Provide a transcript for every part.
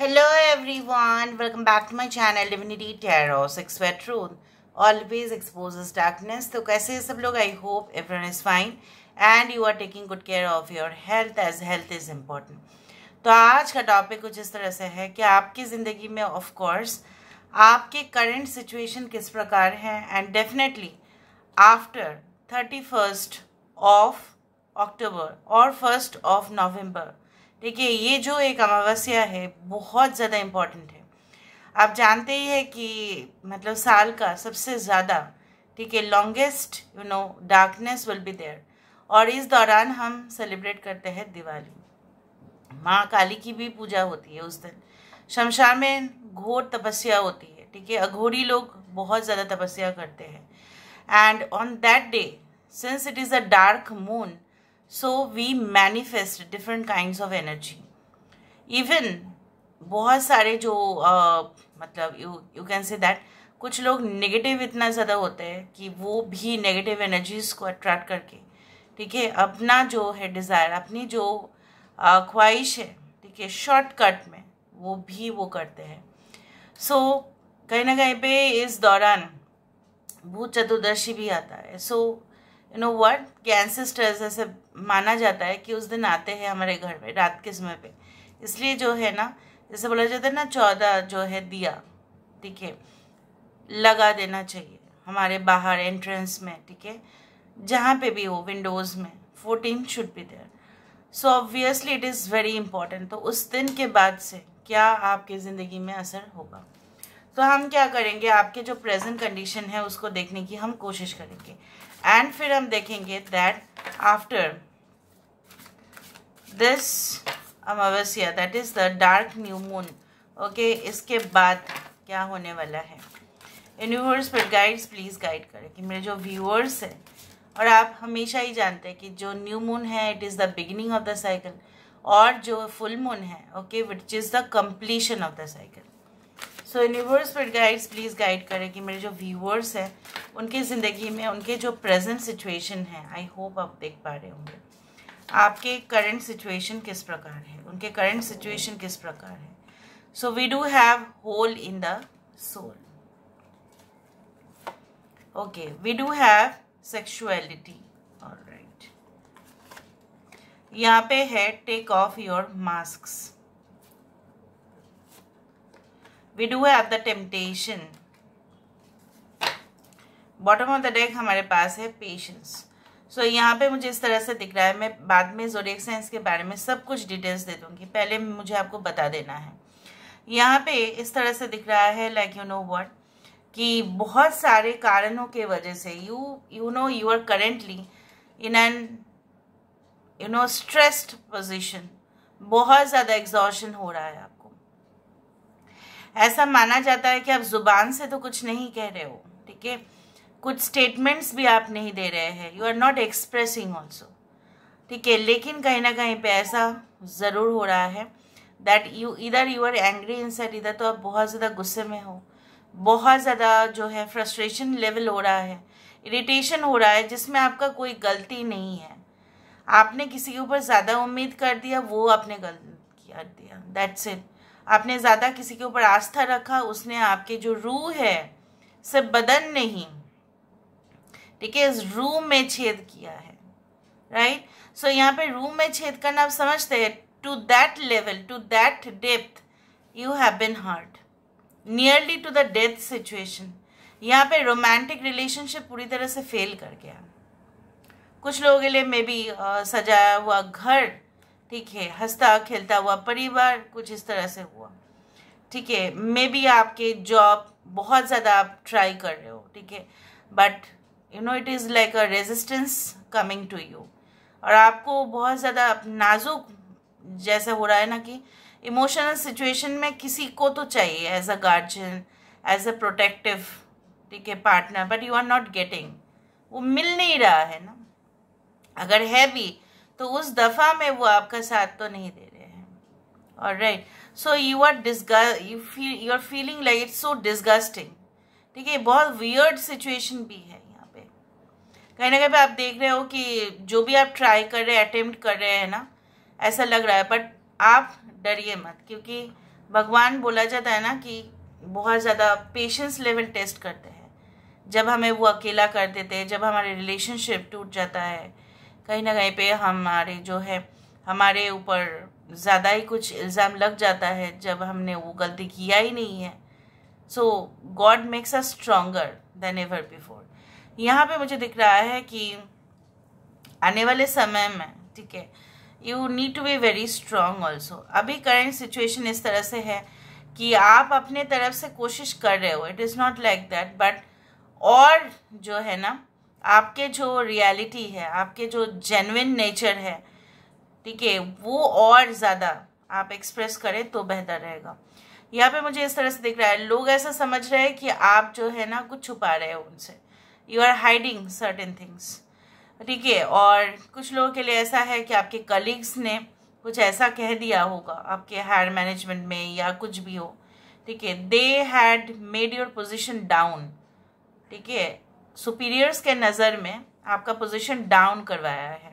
Hello everyone welcome back to my channel livinity tarots expect truth always expose darkness तो कैसे है सब लोग I hope everyone is fine and you are taking good care of your health as health is important तो आज का topic कुछ इस तरह से है कि आपकी ज़िंदगी में ऑफकोर्स आपके करेंट सिचुएशन किस प्रकार है and definitely after thirty of October और फर्स्ट ऑफ नवम्बर देखिए ये जो एक अमावस्या है बहुत ज़्यादा इम्पॉर्टेंट है आप जानते ही है कि मतलब साल का सबसे ज़्यादा ठीक है longest you know darkness will be there और इस दौरान हम सेलिब्रेट करते हैं दिवाली माँ काली की भी पूजा होती है उस दिन शमशान में घोर तपस्या होती है ठीक है अघोरी लोग बहुत ज़्यादा तपस्या करते हैं and on that day since it is a dark moon so we manifest different kind of energy even बहुत सारे जो uh, मतलब you you can say that कुछ लोग नेगेटिव इतना ज़्यादा होते हैं कि वो भी नेगेटिव एनर्जीज को अट्रैक्ट करके ठीक है अपना जो है डिज़ायर अपनी जो uh, ख्वाहिश है ठीक है शॉर्टकट में वो भी वो करते हैं सो so, कहीं ना कहीं पे इस दौरान भूत चतुर्दशी भी आता है so so, you know what कि एंसेस्टर्स ऐसे माना जाता है कि उस दिन आते हैं हमारे घर में रात के समय पे इसलिए जो है ना जैसे बोला जाता है ना चौदह जो है दिया ठीक है लगा देना चाहिए हमारे बाहर एंट्रेंस में ठीक है जहाँ पे भी हो विंडोज़ में fourteen should be there so obviously it is very important तो उस दिन के बाद से क्या आपकी ज़िंदगी में असर होगा तो हम क्या करेंगे आपके जो प्रेजेंट कंडीशन है उसको देखने की हम कोशिश करेंगे एंड फिर हम देखेंगे that after this amavasya that is the dark new moon okay इसके बाद क्या होने वाला है यूनिवर्स पर गाइड्स प्लीज़ गाइड करें कि मेरे जो व्यूअर्स हैं और आप हमेशा ही जानते हैं कि जो न्यू मून है it is the beginning of the cycle और जो फुल मून है okay which is the completion of the cycle so universe पर गाइड्स प्लीज़ गाइड करें कि मेरे जो व्यूअर्स हैं उनकी ज़िंदगी में उनके जो प्रेजेंट सिचुएशन है आई होप आप देख पा रहे होंगे आपके करंट सिचुएशन किस प्रकार है उनके करंट सिचुएशन किस प्रकार है so we do have hole in the soul okay we do have sexuality all right यहाँ पे है take off your masks we do है temptation bottom of the deck हमारे पास है पेशेंस सो so, यहाँ पे मुझे इस तरह से दिख रहा है मैं बाद में जोडिक साइंस के बारे में सब कुछ डिटेल्स दे दूंगी पहले मुझे आपको बता देना है यहाँ पे इस तरह से दिख रहा है लाइक यू नो वट कि बहुत सारे कारणों के वजह से you you know you are currently in an you know stressed position बहुत ज़्यादा एग्जॉशन हो रहा है आप ऐसा माना जाता है कि आप ज़ुबान से तो कुछ नहीं कह रहे हो ठीक है कुछ स्टेटमेंट्स भी आप नहीं दे रहे हैं you are not expressing also ठीक है लेकिन कहीं ना कहीं पे ऐसा ज़रूर हो रहा है दैट यू इधर you are angry in sir इधर तो आप बहुत ज़्यादा गुस्से में हो बहुत ज़्यादा जो है फ्रस्ट्रेशन लेवल हो रहा है इरिटेशन हो रहा है जिसमें आपका कोई गलती नहीं है आपने किसी के ऊपर ज़्यादा उम्मीद कर दिया वो आपने गलत कर दिया दैट्स इट आपने ज़्यादा किसी के ऊपर आस्था रखा उसने आपके जो रूह है से बदन नहीं ठीक है इस रूह में छेद किया है राइट सो यहाँ पे रूह में छेद करना आप समझते हैं to that level to that depth you have been hurt nearly to the death situation यहाँ पे रोमांटिक रिलेशनशिप पूरी तरह से फेल कर गया कुछ लोगों के लिए मे बी सजाया हुआ घर ठीक है हंसता खेलता हुआ परिवार कुछ इस तरह से हुआ ठीक है मे बी आपके जॉब बहुत ज़्यादा आप ट्राई कर रहे हो ठीक है but you know it is like a resistance coming to you और आपको बहुत ज़्यादा नाजुक जैसा हो रहा है ना कि इमोशनल सिचुएशन में किसी को तो चाहिए as a guardian as a protective ठीक है partner but you are not getting वो मिल नहीं रहा है ना अगर है भी तो उस दफ़ा में वो आपका साथ तो नहीं दे रहे हैं और right so you are disgust you feel you are feeling like it's so disgusting ठीक है बहुत वियर्ड सिचुएशन भी है यहाँ पे कहीं ना कहीं आप देख रहे हो कि जो भी आप ट्राई कर रहे हैं अटेम्प्ट कर रहे हैं ना ऐसा लग रहा है बट आप डरिए मत क्योंकि भगवान बोला जाता है ना कि बहुत ज़्यादा पेशेंस लेवल टेस्ट करते हैं जब हमें वो अकेला कर देते हैं जब हमारे रिलेशनशिप टूट जाता है कहीं ना कहीं पे हमारे जो है हमारे ऊपर ज़्यादा ही कुछ इल्ज़ाम लग जाता है जब हमने वो गलती किया ही नहीं है so God makes a stronger than ever before यहाँ पे मुझे दिख रहा है कि आने वाले समय में ठीक है you need to be very strong also अभी करेंट सिचुएशन इस तरह से है कि आप अपने तरफ से कोशिश कर रहे हो it is not like that but और जो है ना आपके जो रियलिटी है आपके जो जेनविन नेचर है ठीक है वो और ज़्यादा आप एक्सप्रेस करें तो बेहतर रहेगा यहाँ पे मुझे इस तरह से दिख रहा है लोग ऐसा समझ रहे हैं कि आप जो है ना कुछ छुपा रहे हो उनसे you are hiding certain things ठीक है और कुछ लोगों के लिए ऐसा है कि आपके कलीग्स ने कुछ ऐसा कह दिया होगा आपके हायर मैनेजमेंट में या कुछ भी हो ठीक है they had made your position down ठीक है सुपीरियर्स के नज़र में आपका पोजीशन डाउन करवाया है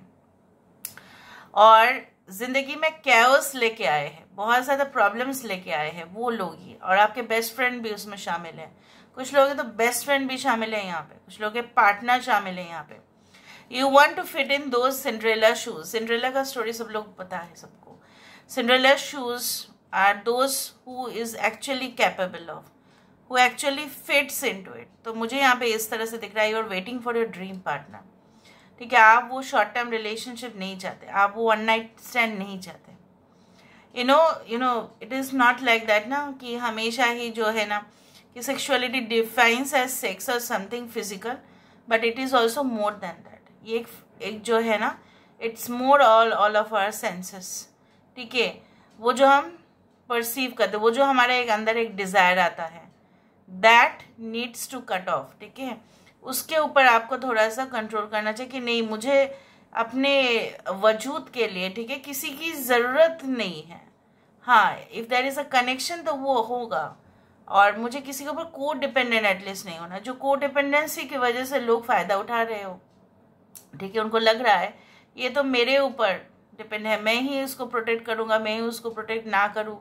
और ज़िंदगी में कैस लेके आए हैं बहुत ज़्यादा प्रॉब्लम्स लेके आए हैं वो लोग ही और आपके बेस्ट फ्रेंड भी उसमें शामिल हैं कुछ लोग तो बेस्ट फ्रेंड भी शामिल है यहाँ पे कुछ लोग के पार्टनर शामिल है यहाँ पे you want to fit in to Cinderella shoes Cinderella का स्टोरी सब लोग पता है सबको Cinderella shoes are those who is actually capable of who actually fits in to it तो मुझे यहाँ पे इस तरह से दिख रहा है you are waiting for your dream partner ठीक है आप वो शॉर्ट टर्म रिलेशनशिप नहीं चाहते आप वो वन नाइट स्टैंड नहीं चाहते you know you know it is not like that ना कि हमेशा ही जो है ना कि सेक्सुअलिटी डिफाइंस एज सेक्स और something physical but it is also more than that ये एक, एक जो है ना it's more all all of our senses ठीक है वो जो हम परसीव करते वो जो हमारे एक अंदर एक डिज़ायर आता है that needs to cut off ठीक है उसके ऊपर आपको थोड़ा सा कंट्रोल करना चाहिए कि नहीं मुझे अपने वजूद के लिए ठीक है किसी की ज़रूरत नहीं है हाँ if there is a connection तो वो होगा और मुझे किसी के ऊपर को डिपेंडेंट एटलीस्ट नहीं होना जो को डिपेंडेंसी की वजह से लोग फ़ायदा उठा रहे हो ठीक है उनको लग रहा है ये तो मेरे ऊपर डिपेंड है मैं ही उसको प्रोटेक्ट करूंगा मैं ही उसको प्रोटेक्ट ना करूँ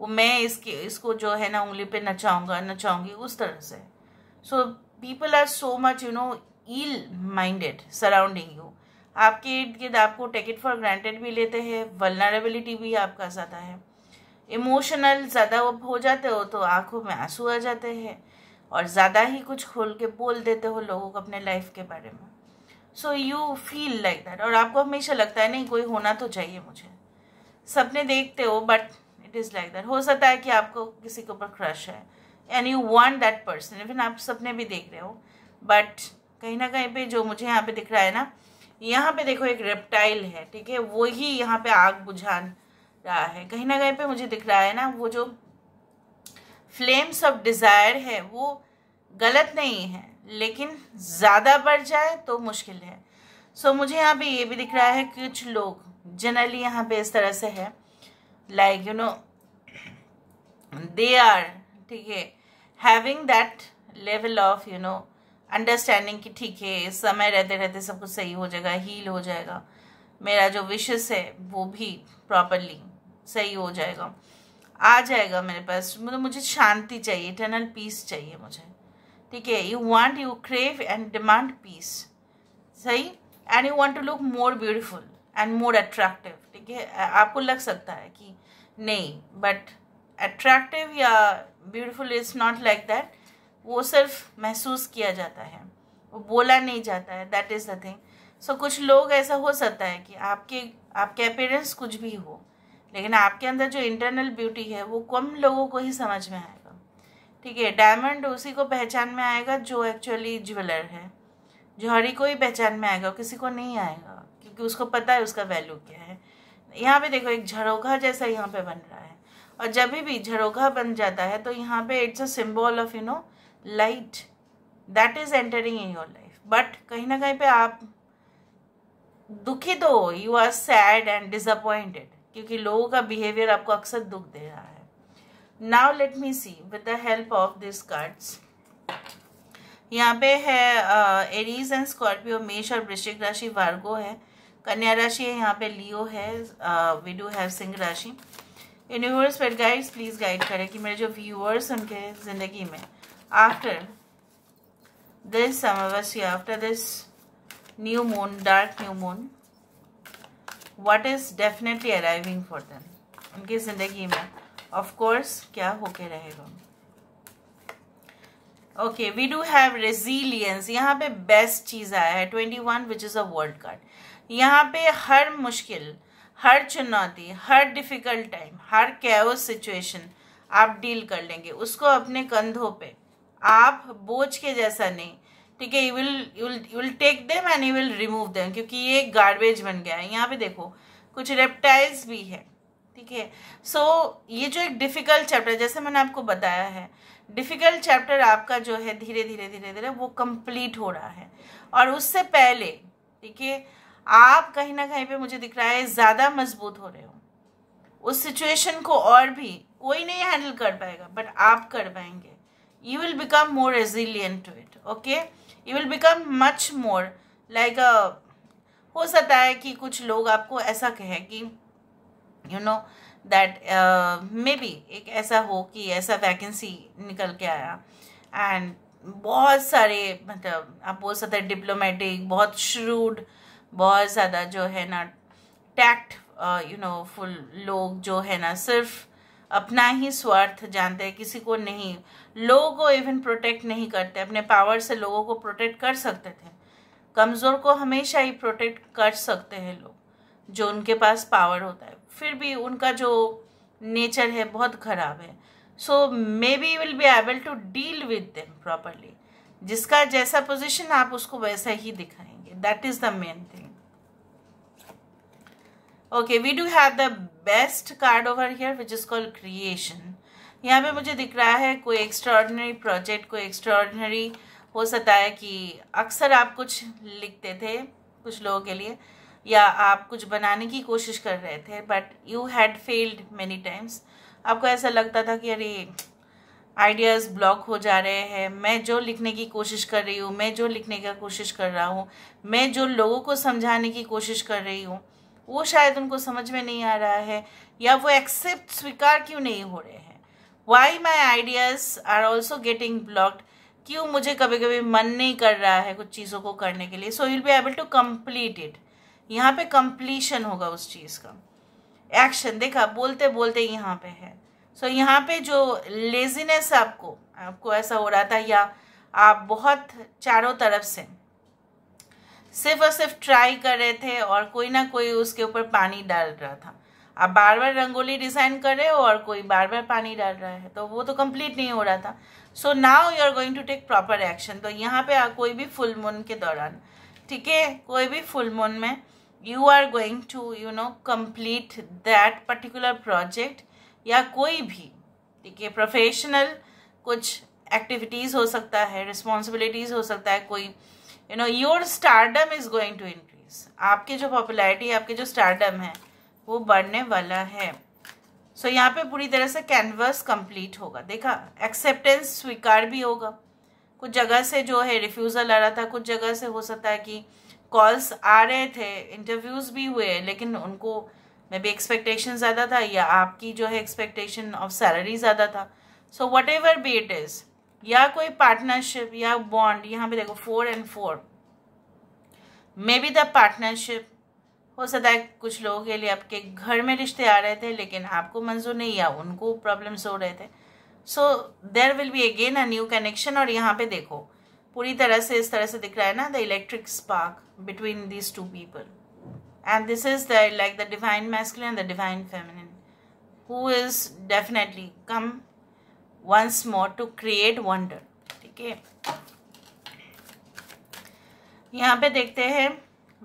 वो मैं इसके इसको जो है ना उंगली पे नचाऊंगा नचाऊंगी उस तरह से so people are so much you know ill minded surrounding you आपके इर्द गिर्द आपको टेक इट फॉर ग्रांटेड भी लेते हैं वलनरेबिलिटी भी आपका ज़्यादा है इमोशनल ज़्यादा वो हो जाते हो तो आंखों में आंसू आ जाते हैं और ज़्यादा ही कुछ खोल के बोल देते हो लोगों को अपने लाइफ के बारे में so you feel like that और आपको हमेशा लगता है नहीं कोई होना तो चाहिए मुझे सपने देखते हो but it is like that हो सकता है कि आपको किसी के ऊपर क्रश है and you want that person even आप सपने भी देख रहे हो बट कहीं ना कहीं पे जो मुझे यहाँ पे दिख रहा है ना यहाँ पे देखो एक रेप्टाइल है ठीक है वो ही यहाँ पे आग बुझा रहा है कहीं ना कहीं पे मुझे दिख रहा है ना वो जो फ्लेम्स ऑफ डिज़ायर है वो गलत नहीं है लेकिन ज़्यादा बढ़ जाए तो मुश्किल है सो so, मुझे यहाँ पे ये भी दिख रहा है कुछ लोग जनरली यहाँ पे इस तरह से है like you know they are ठीक है having that level of you know understanding कि ठीक है समय रहते रहते सब कुछ सही हो जाएगा हील हो जाएगा मेरा जो विशेष है वो भी प्रॉपरली सही हो जाएगा आ जाएगा मेरे पास मतलब मुझे शांति चाहिए इटर्नल पीस चाहिए मुझे ठीक है you want you crave and demand peace सही and you want to look more beautiful and more attractive ठीक है आपको लग सकता है कि नहीं बट अट्रैक्टिव या beautiful is not like that वो सिर्फ महसूस किया जाता है वो बोला नहीं जाता है that is the thing so कुछ लोग ऐसा हो सकता है कि आपके आपके अपेयरेंस कुछ भी हो लेकिन आपके अंदर जो इंटरनल ब्यूटी है वो कम लोगों को ही समझ में आएगा ठीक है डायमंड उसी को पहचान में आएगा जो एक्चुअली ज्वेलर है जो को ही पहचान में आएगा किसी को नहीं आएगा क्योंकि उसको पता है उसका वैल्यू क्या है यहाँ पे देखो एक झरोखा जैसा यहाँ पे बन रहा है और जब भी झरोखा बन जाता है तो यहाँ पे it's a symbol of you know light that is entering in your life but कहीं ना कहीं पे आप दुखी तो हो you are sad and disappointed क्योंकि लोगों का बिहेवियर आपको अक्सर दुख दे रहा है now let me see with the help of this cards यहाँ पे है एरीज एंड स्कॉर्पियो मेष और वृश्चिक राशि वार्गो है कन्या राशि है यहाँ पे लियो है वी डू हैव सिंह राशि universe wait guides please guide करें कि मेरे जो व्यूअर्स उनके ज़िंदगी में after this Amavasya after this new moon dark new moon what is definitely arriving for them उनकी ज़िंदगी में ऑफ कोर्स क्या होके रहेगा okay we do have resilience यहाँ पे बेस्ट चीज़ आया है twenty one which is a world card यहाँ पे हर मुश्किल हर चुनौती हर डिफ़िकल्ट टाइम हर कैओस सिचुएशन आप डील कर लेंगे उसको अपने कंधों पे आप बोझ के जैसा नहीं ठीक है you will you will take them and you will remove them क्योंकि ये गार्बेज बन गया है यहाँ पे देखो कुछ रेप्टाइल्स भी है ठीक है सो ये जो एक डिफ़िकल्ट चैप्टर जैसे मैंने आपको बताया है डिफ़िकल्ट चैप्टर आपका जो है धीरे धीरे धीरे धीरे वो कंप्लीट हो रहा है और उससे पहले ठीक है आप कहीं ना कहीं पे मुझे दिख रहा है ज़्यादा मजबूत हो रहे हो उस सिचुएशन को और भी कोई नहीं हैंडल कर पाएगा बट आप कर पाएंगे you will become more resilient to it okay you will become much more like हो सकता है कि कुछ लोग आपको ऐसा कहें कि you know that maybe एक ऐसा हो कि ऐसा वैकेंसी निकल के आया एंड बहुत सारे मतलब आप बोल सकते हैं डिप्लोमेटिक बहुत श्रूड बहुत ज़्यादा जो है ना टैक्ट यू नो फुल लोग जो है ना सिर्फ अपना ही स्वार्थ जानते हैं किसी को नहीं लोगों को इवन प्रोटेक्ट नहीं करते अपने पावर से लोगों को प्रोटेक्ट कर सकते थे कमज़ोर को हमेशा ही प्रोटेक्ट कर सकते हैं लोग जो उनके पास पावर होता है फिर भी उनका जो नेचर है बहुत ख़राब है so maybe will be able to deal with them properly जिसका जैसा पोजिशन आप उसको वैसा ही दिखाएंगे that is the main thing okay we do have the best card over here which is called creation यहाँ पे मुझे दिख रहा है कोई एक्स्ट्रॉर्डनरी प्रोजेक्ट कोई एक्स्ट्रॉर्डनरी हो सकता है कि अक्सर आप कुछ लिखते थे कुछ लोगों के लिए या आप कुछ बनाने की कोशिश कर रहे थे but you had failed many times आपको ऐसा लगता था कि अरे आइडियाज़ ब्लॉक हो जा रहे हैं मैं जो लिखने की कोशिश कर रही हूँ मैं जो लिखने का कोशिश कर रहा हूँ मैं जो लोगों को समझाने की कोशिश कर रही हूँ वो शायद उनको समझ में नहीं आ रहा है या वो एक्सेप्ट स्वीकार क्यों नहीं हो रहे हैं why my ideas are also getting blocked क्यों मुझे कभी कभी मन नहीं कर रहा है कुछ चीज़ों को करने के लिए so will be able to complete it यहाँ पे कंप्लीशन होगा उस चीज़ का एक्शन देखा बोलते बोलते यहाँ पे है सो so, यहाँ पे जो लेजीनेस आपको आपको ऐसा हो रहा था या आप बहुत चारों तरफ से सिर्फ और सिर्फ ट्राई कर रहे थे और कोई ना कोई उसके ऊपर पानी डाल रहा था आप बार बार रंगोली डिज़ाइन कर रहे हो और कोई बार बार पानी डाल रहा है तो वो तो कंप्लीट नहीं हो रहा था so now you are going to take proper action तो यहाँ पे आ, कोई भी फुल मून के दौरान ठीक है कोई भी फुल मून में you are going to you know complete that particular project या कोई भी ठीक है प्रोफेशनल कुछ एक्टिविटीज़ हो सकता है रिस्पॉन्सिबिलिटीज़ हो सकता है कोई you know your stardom is going to increase आपके जो पॉपुलैरिटी आपके जो स्टारडम है वो बढ़ने वाला है सो so, यहाँ पे पूरी तरह से कैनवस कंप्लीट होगा देखा एक्सेप्टेंस स्वीकार भी होगा कुछ जगह से जो है रिफ्यूज़ल आ रहा था कुछ जगह से हो सकता है कि कॉल्स आ रहे थे इंटरव्यूज़ भी हुए लेकिन उनको मे बी एक्सपेक्टेशन ज़्यादा था या आपकी जो है एक्सपेक्टेशन ऑफ सैलरी ज़्यादा था so whatever be it is या कोई पार्टनरशिप या बॉन्ड यहाँ पे देखो four and four may be the partnership हो सकता है कुछ लोगों के लिए आपके घर में रिश्ते आ रहे थे लेकिन आपको मंजूर नहीं या उनको प्रॉब्लम्स हो रहे थे so there will be again a new connection और यहाँ पे देखो पूरी तरह से इस तरह से दिख रहा है ना the electric spark between these two people and this is the like the divine masculine and the divine feminine who is definitely come once more to create wonder ठीक है यहाँ पे देखते हैं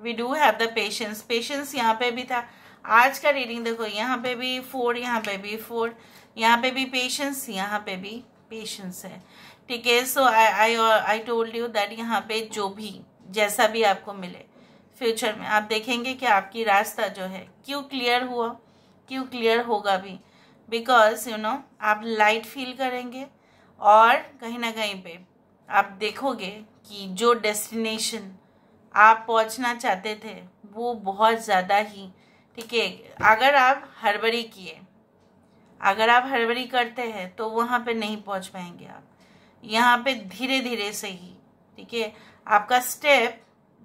we do have the patience patience यहाँ पे भी था आज का रीडिंग देखो यहाँ पे भी फोर यहाँ पे भी फोर यहाँ पे भी पेशेंस यहाँ पे भी पेशेंस है ठीक है so I I I told you that यहाँ पे जो भी जैसा भी आपको मिले फ्यूचर में आप देखेंगे कि आपकी रास्ता जो है क्यों क्लियर हुआ क्यों क्लियर होगा भी बिकॉज यू नो आप लाइट फील करेंगे और कहीं ना कहीं पे आप देखोगे कि जो डेस्टिनेशन आप पहुंचना चाहते थे वो बहुत ज़्यादा ही ठीक है अगर आप हड़बड़ी किए अगर आप हड़बड़ी करते हैं तो वहाँ पे नहीं पहुँच पाएंगे आप यहाँ पे धीरे धीरे से ही ठीक है आपका स्टेप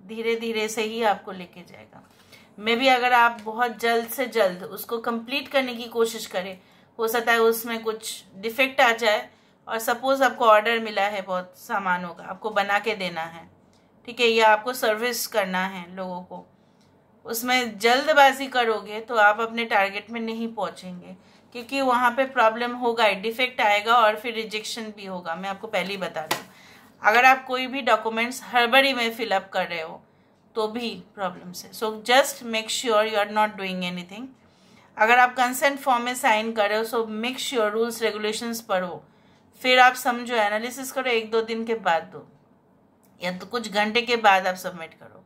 धीरे धीरे से ही आपको लेके जाएगा मे भी अगर आप बहुत जल्द से जल्द उसको कंप्लीट करने की कोशिश करें हो सकता है उसमें कुछ डिफेक्ट आ जाए और सपोज़ आपको ऑर्डर मिला है बहुत सामानों का आपको बना के देना है ठीक है या आपको सर्विस करना है लोगों को उसमें जल्दबाजी करोगे तो आप अपने टारगेट में नहीं पहुंचेंगे क्योंकि वहाँ पे प्रॉब्लम होगा डिफेक्ट आएगा और फिर रिजेक्शन भी होगा मैं आपको पहले ही बता दूँ अगर आप कोई भी डॉक्यूमेंट्स हड़बड़ी में फिलअप कर रहे हो तो भी प्रॉब्लम्स है so just make sure you are not doing anything अगर आप कंसेंट फॉर्म में साइन करो so make sure rules regulations पढ़ो फिर आप समझो एनालिसिस करो एक दो दिन के बाद दो या तो कुछ घंटे के बाद आप सबमिट करो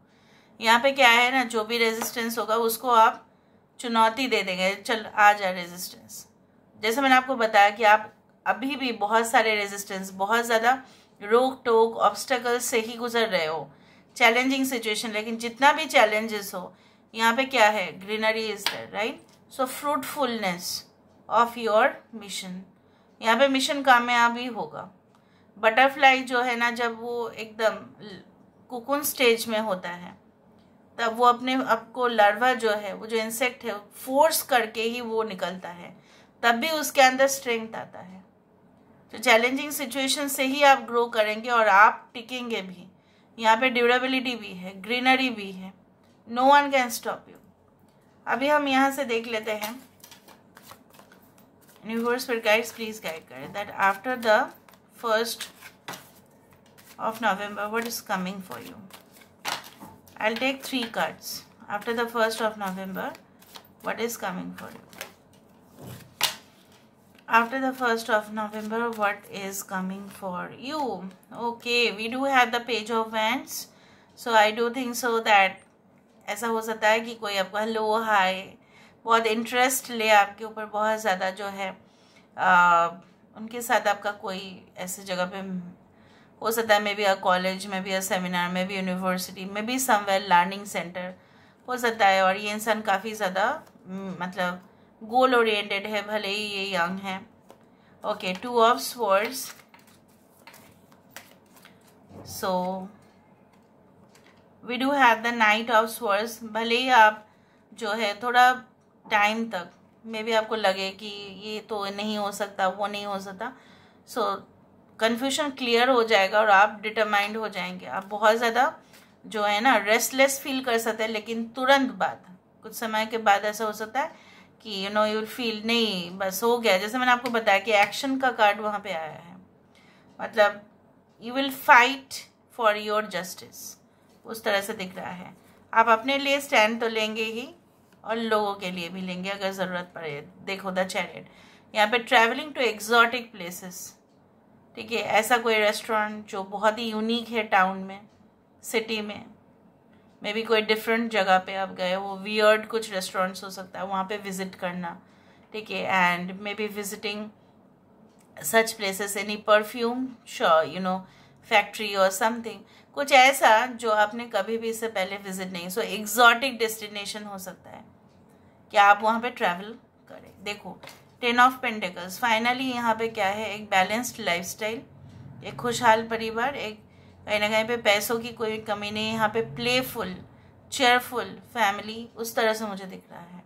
यहाँ पे क्या है ना जो भी रेजिस्टेंस होगा उसको आप चुनौती दे देंगे चल आ जाए रेजिस्टेंस जैसे मैंने आपको बताया कि आप अभी भी बहुत सारे रेजिस्टेंस बहुत ज़्यादा रोक टोक ऑब्स्टकल से ही गुजर रहे हो चैलेंजिंग सिचुएशन लेकिन जितना भी चैलेंजेस हो यहाँ पे क्या है greenery is right so fruitfulness of your mission यहाँ पे मिशन कामयाब ही होगा बटरफ्लाई जो है ना जब वो एकदम कुकुन स्टेज में होता है तब वो अपने आप को जो है वो जो इंसेक्ट है फोर्स करके ही वो निकलता है तब भी उसके अंदर स्ट्रेंथ आता है तो चैलेंजिंग सिचुएशन से ही आप ग्रो करेंगे और आप टिकेंगे भी यहाँ पे ड्यूरेबिलिटी भी है ग्रीनरी भी है no one can stop you अभी हम यहाँ से देख लेते हैं यूनिवर्स फिर गाइड्स प्लीज गाइड करें that after the first of November what is coming for you I take three cards after the first of November what is coming for you after the first of November what is coming for you okay we do have the page of wand so I do think so that ऐसा हो सकता है कि कोई आपका लो high बहुत interest ले आपके ऊपर बहुत ज़्यादा जो है आ, उनके साथ आपका कोई ऐसे जगह पे हो सकता है मे बी अ कॉलेज में भी अ सेमिनार में भी यूनिवर्सिटी में भी समवेयर लर्निंग सेंटर हो सकता है और ये इंसान काफ़ी ज़्यादा मतलब गोल ओरिएंटेड है भले ही ये यंग है okay two of swords so we do have the knight of swords भले ही आप जो है थोड़ा टाइम तक मे भी आपको लगे कि ये तो नहीं हो सकता वो नहीं हो सकता सो कन्फ्यूशन क्लियर हो जाएगा और आप डिटरमाइंड हो जाएंगे आप बहुत ज़्यादा जो है ना रेस्टलेस फील कर सकते हैं लेकिन तुरंत बाद कुछ समय के बाद ऐसा हो सकता है कि यू नो यू फील नहीं बस हो गया जैसे मैंने आपको बताया कि एक्शन का कार्ड वहाँ पे आया है मतलब you will fight for your justice उस तरह से दिख रहा है आप अपने लिए स्टैंड तो लेंगे ही और लोगों के लिए भी लेंगे अगर ज़रूरत पड़े देखो द चैरिट यहाँ पे ट्रैवलिंग टू एग्जॉटिक प्लेसेस ठीक है ऐसा कोई रेस्टोरेंट जो बहुत ही यूनिक है टाउन में सिटी में मे बी कोई डिफरेंट जगह पे आप गए वो वियर्ड कुछ रेस्टोरेंट्स हो सकता है वहाँ पे विज़िट करना ठीक है and maybe visiting such places any perfume shop you know factory और समथिंग कुछ ऐसा जो आपने कभी भी इससे पहले विजिट नहीं सो एग्जॉटिक डेस्टिनेशन हो सकता है क्या आप वहाँ पे ट्रैवल करें देखो टेन ऑफ पेंटेकल्स फाइनली यहाँ पे क्या है एक बैलेंस्ड लाइफस्टाइल एक खुशहाल परिवार एक कहीं ना कहीं पे पैसों की कोई कमी नहीं यहाँ पे प्लेफुल चेयरफुल फैमिली उस तरह से मुझे दिख रहा है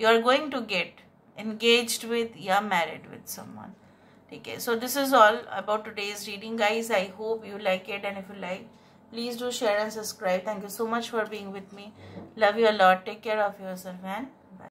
you are going to get engage with या married with someone Okay, so this is all about today's reading guys. I hope you like it and if you like, please do share and subscribe. Thank you so much for being with me. Love you a lot. Take care of yourself and